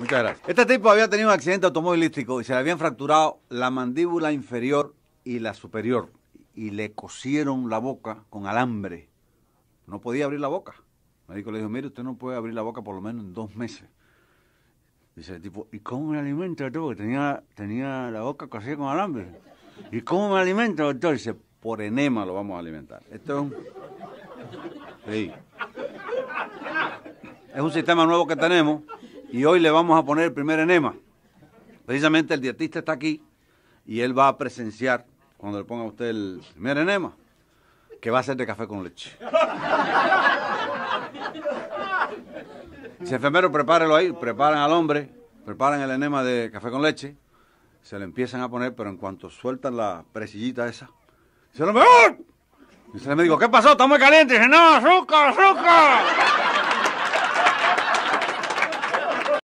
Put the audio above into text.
Muchas gracias. Este tipo había tenido un accidente automovilístico y se le habían fracturado la mandíbula inferior y la superior. Y le cosieron la boca con alambre. No podía abrir la boca. El médico le dijo, mire, usted no puede abrir la boca por lo menos en dos meses. Dice el tipo, ¿y cómo me alimenta, doctor? Porque tenía, tenía la boca cosida con alambre. ¿Y cómo me alimenta, doctor? Dice, por enema lo vamos a alimentar. Esto es un... Es un sistema nuevo que tenemos y hoy le vamos a poner el primer enema. Precisamente el dietista está aquí y él va a presenciar cuando le ponga a usted el primer enema, que va a ser de café con leche. Dice, enfermero, prepárelo ahí, preparan al hombre, preparan el enema de café con leche, se le empiezan a poner, pero en cuanto sueltan la presillita esa, se ¡Lo mejor! le me dijo, ¿qué pasó? está Y Dice, no, azúcar, azúcar.